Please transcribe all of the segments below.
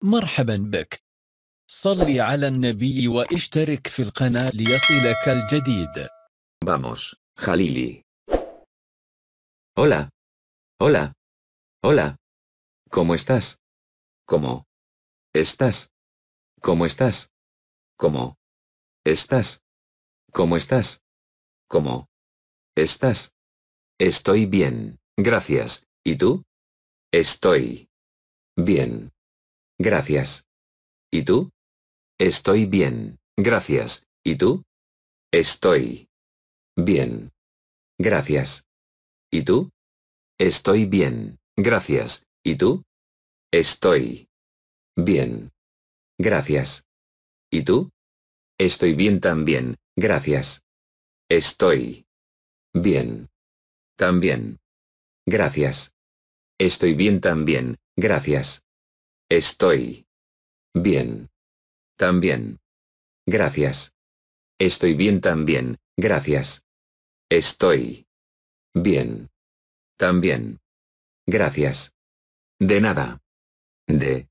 Vamos, Hola. Hola. Hola. ¿Cómo estás? ¿Cómo? ¿Estás? ¿Cómo estás? ¿Cómo? ¿Estás? ¿Cómo estás? ¿Cómo? ¿Estás? Estoy bien, gracias. ¿Y tú? Estoy bien. Gracias. ¿Y tú? Estoy bien. Gracias. ¿Y tú? Estoy. Bien. Gracias. ¿Y tú? Estoy bien. Gracias. ¿Y tú? Estoy. Bien. Gracias. ¿Y tú? Estoy bien también. Gracias. Estoy. Bien. También. Gracias. Estoy bien también. Gracias. Estoy. Bien. También. Gracias. Estoy bien también, gracias. Estoy. Bien. También. Gracias. De nada. De.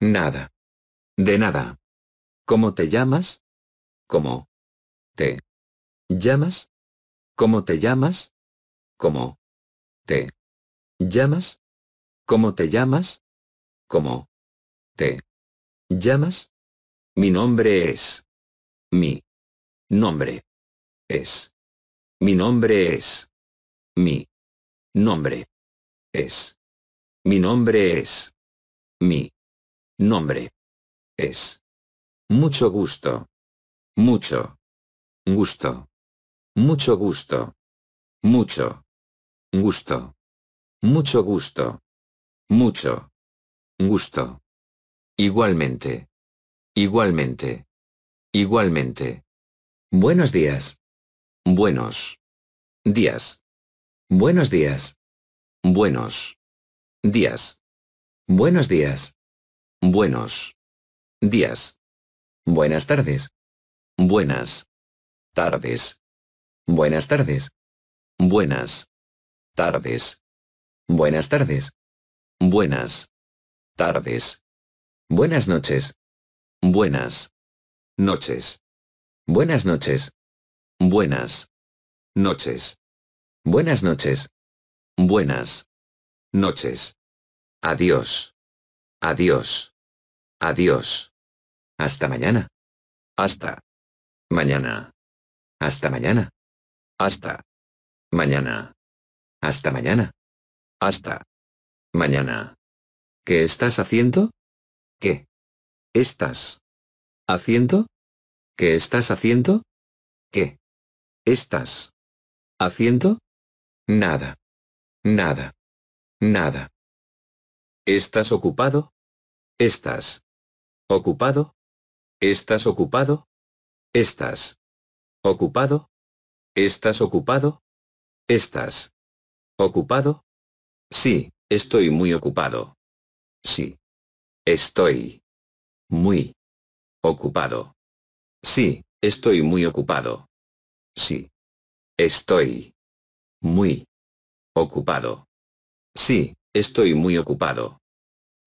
Nada. De nada. ¿Cómo te llamas? ¿Cómo? ¿Te llamas? ¿Cómo te llamas? ¿Cómo? ¿Te llamas? ¿Cómo te llamas? como te llamas. Mi nombre es. Mi nombre es. Mi nombre es. Mi nombre es. Mi nombre es. Mi nombre es. Mucho gusto. Mucho. Gusto. Mucho gusto. Mucho. Gusto. Mucho gusto. Mucho. Gusto. Igualmente. Igualmente. Igualmente. Buenos días. Buenos. Días. Buenos días. Buenos. Días. Buenos días. Buenos. Días. Buenas tardes. Buenas. Tardes. Buenas tardes. Buenas. Tardes. Buenas tardes. Buenas tardes. Buenas noches. Buenas. Noches. Buenas noches. Buenas. Noches. Buenas noches. Buenas. Noches. Adiós. Adiós. Adiós. Hasta mañana. Hasta. Mañana. Hasta mañana. Hasta. Mañana. Hasta mañana. Hasta. Mañana. ¿Qué estás haciendo? ¿Qué? ¿Estás? ¿Haciendo? ¿Qué estás haciendo? ¿Qué? ¿Estás? ¿Haciendo? Nada. Nada. Nada. ¿Estás ocupado? ¿Estás? ¿Ocupado? ¿Estás ocupado? ¿Estás? ¿Ocupado? ¿Estás ocupado? ¿Estás? ¿Ocupado? Sí, estoy muy ocupado. Sí. Estoy. Muy. Ocupado. Sí, estoy muy ocupado. Sí. Estoy. Muy. Ocupado. Sí, estoy muy ocupado.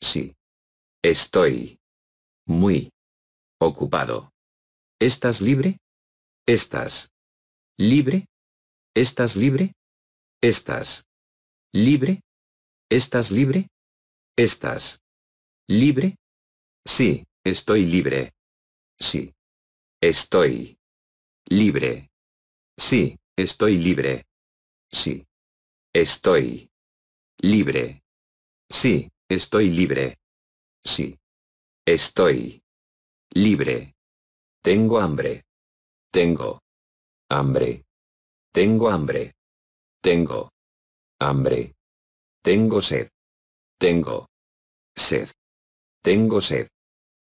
Sí. Estoy. Muy. Ocupado. ¿Estás libre? ¿Estás? ¿Libre? ¿Estás libre? ¿Estás? ¿Libre? ¿Estás libre? ¿Estás libre? Sí, estoy libre. Sí. Estoy libre. Sí, estoy libre. Sí. Estoy libre. Sí, estoy libre. Sí. Estoy libre. Tengo hambre. Tengo hambre. Tengo hambre. Tengo hambre. Tengo sed. Tengo sed. Tengo sed.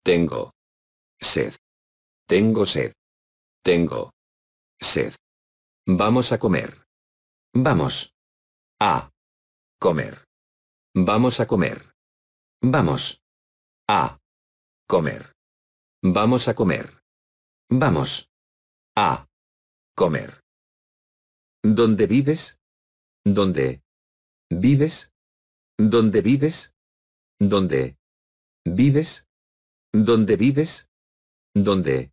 Tengo. Sed. Tengo sed. Tengo. Sed. Vamos a comer. Vamos. A. Comer. Vamos a comer. Vamos. A. Comer. Vamos a comer. Vamos. A. Comer. ¿Dónde vives? ¿Dónde? ¿Vives? ¿Dónde vives? ¿Dónde? ¿Vives? ¿Dónde vives? ¿Dónde?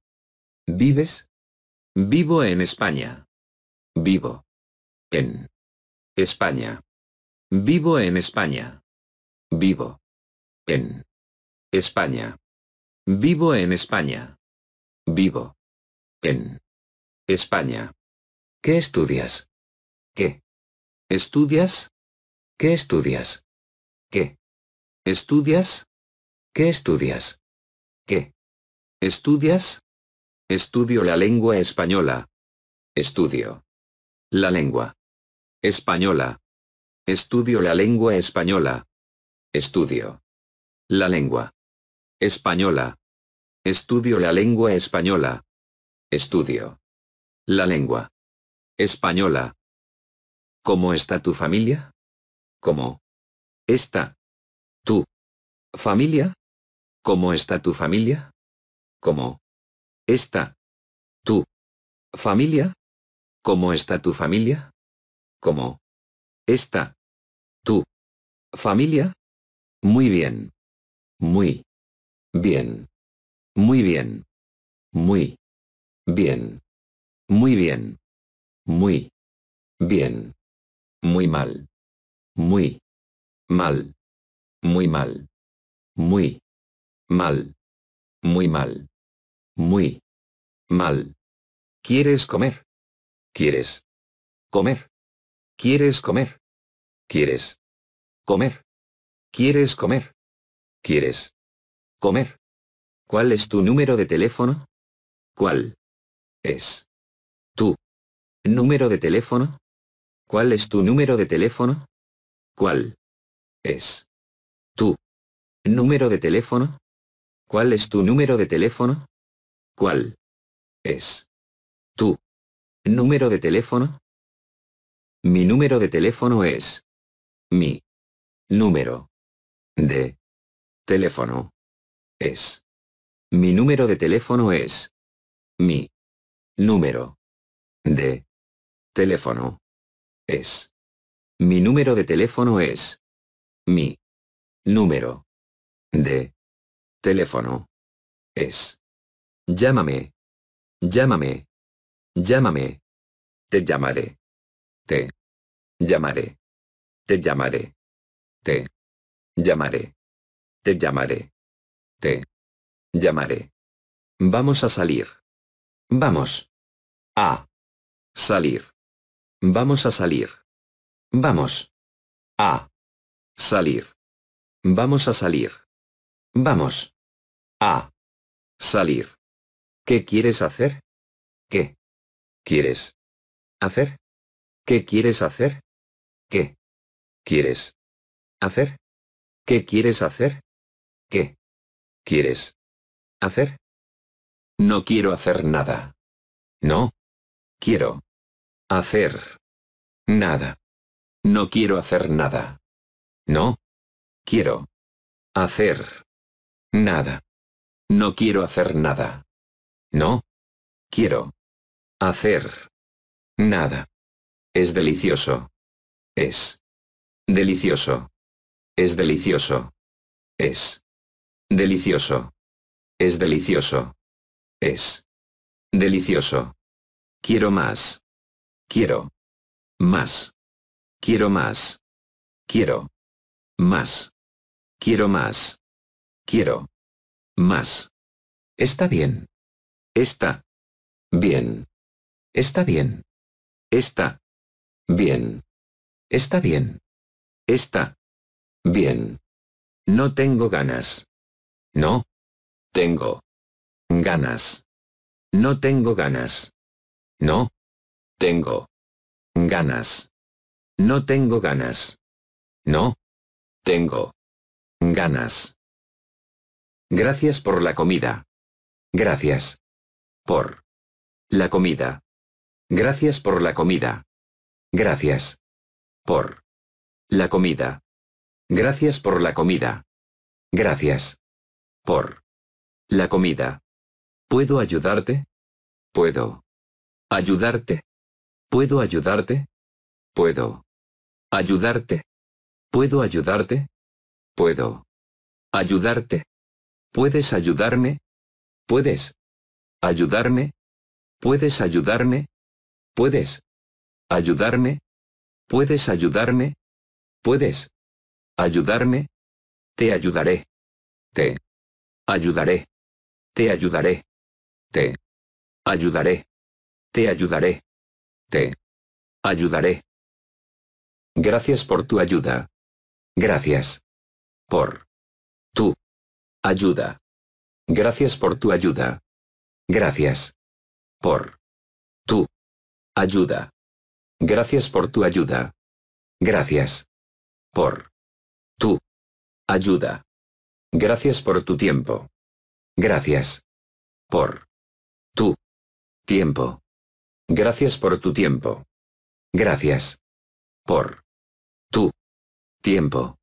¿Vives? Vivo en España. Vivo. En. España. Vivo en España. Vivo. En. España. Vivo en España. Vivo. En. España. ¿Qué estudias? ¿Qué? ¿Estudias? ¿Qué estudias? ¿Qué? ¿Estudias? ¿Qué estudias? ¿Qué? ¿Estudias? Estudio la lengua española. Estudio. La lengua. Española. Estudio la lengua española. Estudio. La lengua. Española. Estudio la lengua española. Estudio. La lengua. Española. ¿Cómo está tu familia? ¿Cómo? Está. Tú, familia? ¿Cómo está tu familia? ¿Cómo está tú, familia? ¿Cómo está tu familia? ¿Cómo está Tú. familia? Muy bien. Muy bien. Muy bien. Muy bien. Muy bien. Muy bien. Muy mal. Muy mal muy mal, muy mal, muy mal, muy mal. ¿Quieres comer? ¿Quieres comer? ¿Quieres comer? ¿Quieres comer? ¿Quieres comer? ¿Quieres comer? ¿Cuál es tu número de teléfono? ¿Cuál es tu número de teléfono? ¿Cuál es tu número de teléfono? ¿Cuál es ¿Número de teléfono? ¿Cuál es tu número de teléfono? ¿Cuál es tu número de teléfono? Mi número de teléfono es mi número de teléfono es mi número de teléfono es mi número de teléfono es mi número de teléfono es mi número de teléfono. Es. Llámame. Llámame. Llámame. Te llamaré. Te llamaré. Te llamaré. Te llamaré. Te llamaré. Te llamaré. Vamos a salir. Vamos. A. Salir. Vamos a salir. Vamos. A. Salir. Vamos a salir. Vamos. A. Salir. ¿Qué quieres hacer? ¿Qué? ¿Quieres? ¿Hacer? ¿Qué quieres hacer? ¿Qué? ¿Quieres? ¿Hacer? ¿Qué quieres hacer? ¿Qué? ¿Quieres? ¿Hacer? No quiero hacer nada. No. Quiero. Hacer. Nada. No quiero hacer nada. No. Quiero. Hacer. Nada. No quiero hacer nada. No. Quiero. Hacer. Nada. Es delicioso. Es. Delicioso. Es delicioso. Es. Delicioso. Es delicioso. Es. Delicioso. Quiero más. Quiero. Más. Quiero más. Quiero. Más. Quiero más. Quiero. Más. Está bien. Está. Bien. Está bien. Está. Bien. Está bien. Está. Bien. No tengo ganas. No. Tengo. Ganas. No tengo ganas. No. Tengo. Ganas. No tengo ganas. No. Tengo. Ganas. Gracias por la comida. Gracias. Por. La comida. Gracias por la comida. Gracias. Por. La comida. Gracias por la comida. Gracias. Por. La comida. ¿Puedo ayudarte? Puedo. Ayudarte. ¿Puedo ayudarte? Puedo. Ayudarte. ¿Puedo ayudarte? Puedo. Ayudarte. ¿Puedes ayudarme? ¿Puedes? ¿Ayudarme? ¿Puedes ayudarme? ¿Puedes? ¿Ayudarme? ¿Puedes ayudarme? ¿Puedes? ¿Ayudarme? Te ayudaré. Te. Ayudaré. Te ayudaré. Te. Ayudaré. Te ayudaré. Te. Ayudaré. Gracias por tu ayuda. Gracias. Por. tú Ayuda. Gracias por tu ayuda. Gracias. Por. Tu. Ayuda. Gracias por tu ayuda. Gracias. Por. Tu. Ayuda. Gracias por tu tiempo. Gracias. Por. Tu. Tiempo. Gracias por tu tiempo. Gracias. Por. Tu. Tiempo.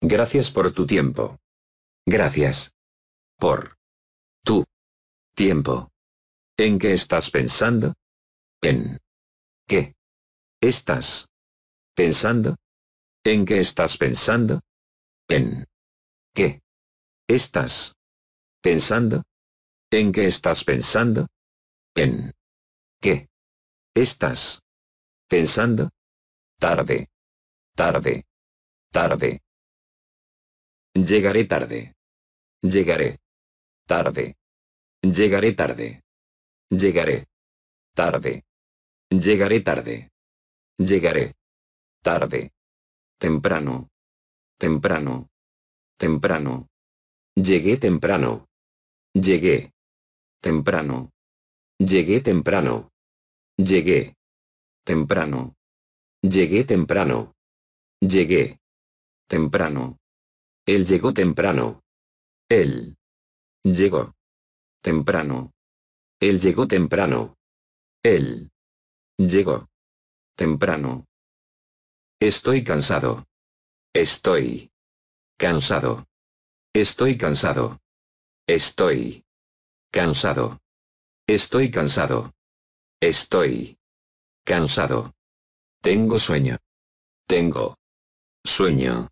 Gracias por tu tiempo. Gracias. Por. Tu. Tiempo. ¿En qué estás pensando? ¿En qué estás pensando? ¿En qué estás pensando? ¿En qué estás pensando? ¿En qué estás pensando? ¿En qué estás pensando? Tarde. Tarde. Tarde. Llegaré tarde. Llegaré. Tarde. Llegaré tarde. Llegaré. Tarde. Llegaré tarde. Llegaré. Tarde. Temprano. Temprano. Temprano. Llegué temprano. Llegué. Temprano. Llegué temprano. Llegué. Temprano. Llegué temprano. Llegué. Temprano. Él llegó temprano. Él. Llegó. Temprano. Él llegó temprano. Él. Llegó. Temprano. Estoy cansado. Estoy. Cansado. Estoy cansado. Estoy. Cansado. Estoy cansado. Estoy. Cansado. Tengo sueño. Tengo. Sueño.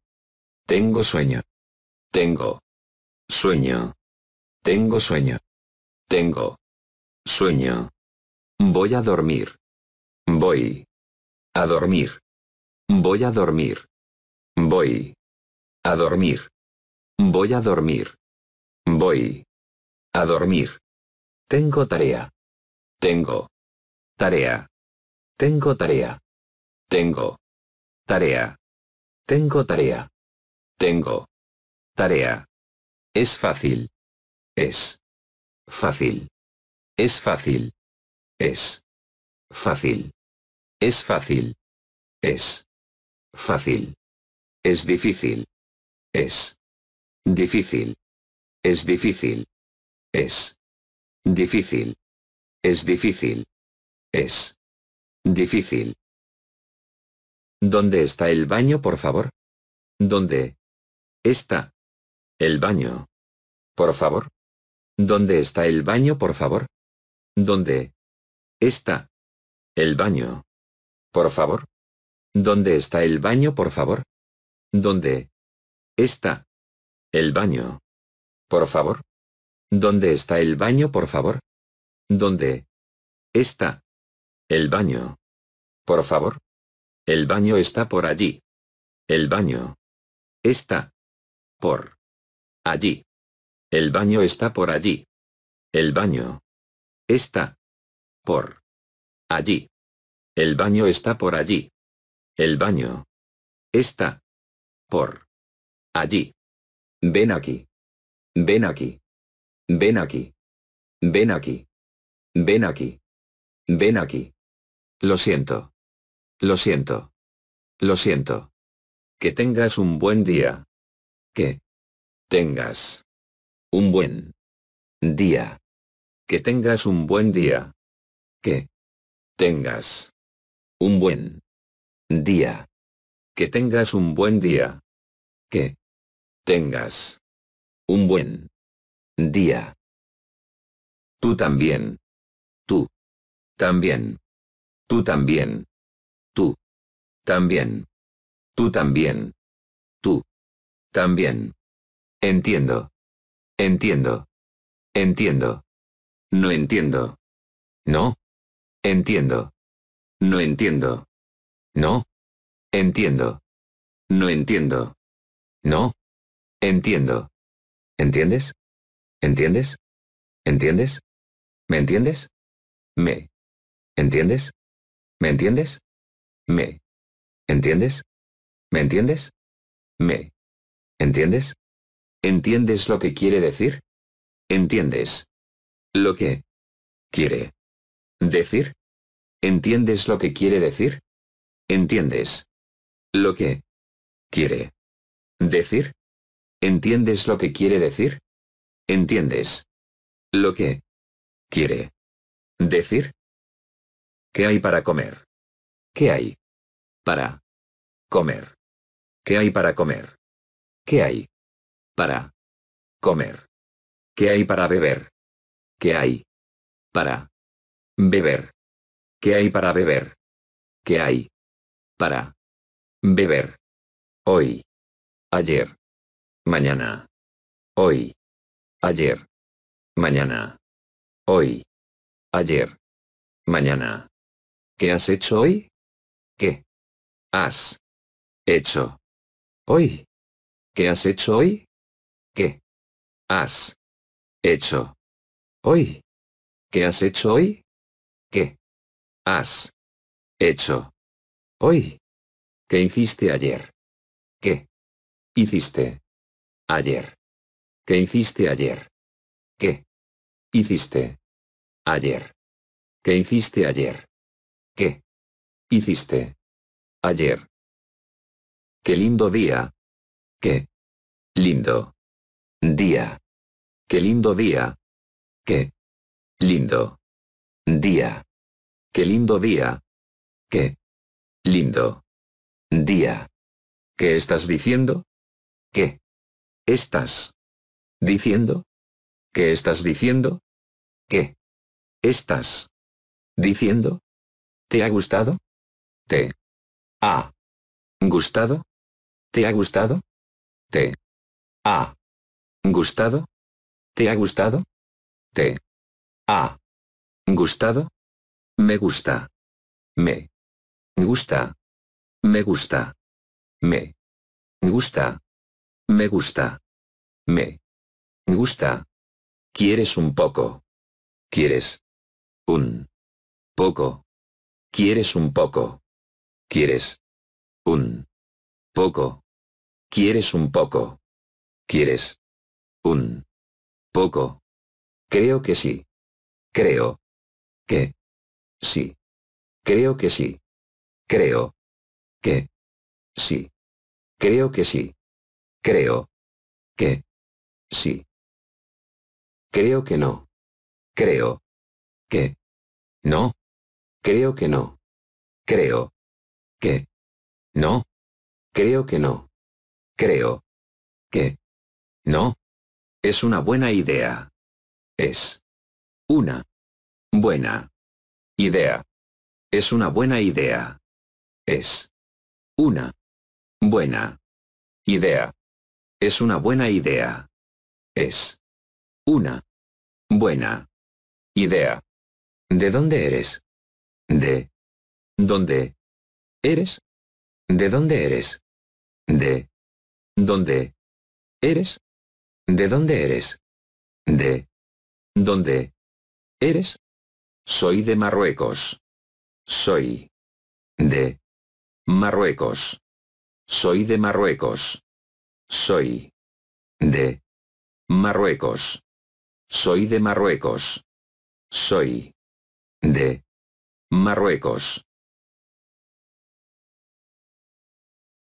Tengo sueño. Tengo. Sueño. Tengo sueño. Tengo. Sueño. Voy a dormir. Voy. A dormir. Voy a dormir. Voy. A dormir. Voy a dormir. Voy. A dormir. Tengo tarea. Tengo. Tarea. Tengo tarea. Tengo. Tarea. Tengo tarea. Tengo. Tarea. Es fácil. Es. Fácil. Es fácil. Es. Fácil. Es fácil. Es. Fácil. Es difícil. Es. Difícil. Es difícil. Es. Difícil. Es difícil. Es. Difícil. ¿Dónde está el baño, por favor? ¿Dónde? Está. El baño. Por favor. ¿Dónde está el baño, por favor? ¿Dónde? Está. El baño. Por favor. ¿Dónde está el baño, por favor? ¿Dónde? Está. El baño. Por favor. ¿Dónde está el baño, por favor? ¿Dónde? Está. El baño. Por favor. El baño está por allí. El baño. Está. Por. Allí. El baño está por allí. El baño. Está. Por. Allí. El baño está por allí. El baño. Está. Por. Allí. Ven aquí. Ven aquí. Ven aquí. Ven aquí. Ven aquí. Ven aquí. Lo siento. Lo siento. Lo siento. Que tengas un buen día. Que tengas un buen día. Que tengas un buen día. Que tengas un buen día. Que tengas un buen día. Que tengas un buen día. Tú también. Tú. También. Tú también. Tú. También. Tú también. Tú. También. Entiendo. Entiendo. Entiendo. No entiendo. No. Entiendo. No entiendo. No. Entiendo. No entiendo. No. Entiendo. ¿Entiendes? ¿Entiendes? ¿Entiendes? ¿Me entiendes? Me. ¿Entiendes? ¿Me entiendes? Me. ¿Entiendes? ¿Me entiendes? Me. ¿Entiendes? ¿Entiendes lo que quiere decir? ¿Entiendes? Lo que quiere decir. ¿Entiendes lo que quiere decir? ¿Entiendes? Lo que quiere decir. ¿Entiendes lo que quiere decir? ¿Entiendes? Lo que quiere decir. ¿Qué hay para comer? ¿Qué hay para comer? ¿Qué hay para comer? ¿Qué hay? Para. Comer. ¿Qué hay para beber? ¿Qué hay? Para. Beber. ¿Qué hay para beber? ¿Qué hay? Para. Beber. Hoy. Ayer. Mañana. Hoy. Ayer. Mañana. Hoy. Ayer. Mañana. ¿Qué has hecho hoy? ¿Qué? Has. Hecho. Hoy. ¿Qué has hecho hoy? ¿Qué? Has. Hecho. Hoy. ¿Qué has hecho hoy? ¿Qué? Has. Hecho. Hoy. ¿Qué hiciste ayer? ¿Qué? Hiciste. Ayer. ¿Qué hiciste ayer? ¿Qué? Hiciste. Ayer. ¿Qué hiciste ayer? ¿Qué? Hiciste. Ayer. Qué lindo día, Qué lindo día. Qué lindo día. Qué lindo día. Qué lindo día. Qué lindo día. ¿Qué estás diciendo? ¿Qué estás diciendo? ¿Qué estás diciendo? ¿Qué estás diciendo? ¿Te ha gustado? ¿Te ha gustado? ¿Te ha gustado? ¿Te ha gustado? ¿Te ha gustado? ¿Te ha gustado? Me gusta. Me gusta. Me gusta. Me gusta. Me gusta. Me gusta. ¿Quieres un poco? ¿Quieres? Un poco. ¿Quieres un poco? ¿Quieres? Un poco. ¿Quieres un poco? ¿Quieres? Un. Poco. Creo que sí. Creo. Que. Sí. Creo que sí. Creo. Que. Sí. Creo que sí. Creo. Que. Sí. Creo que no. Creo. Que. No. Creo que no. Creo. Que. No. Creo que no creo. Que. No. Es una buena idea. Es. Una. Buena. Idea. Es una buena idea. Es. Una. Buena. Idea. Es una buena idea. Es. Una. Buena. Idea. ¿De dónde eres? De. ¿Dónde? ¿Eres? ¿De dónde eres? De. ¿Dónde? ¿Eres? ¿De dónde eres? ¿De? ¿Dónde? ¿Eres? Soy de Marruecos. Soy. De. Marruecos. Soy de Marruecos. Soy. De. Marruecos. Soy de Marruecos. Soy. De. Marruecos.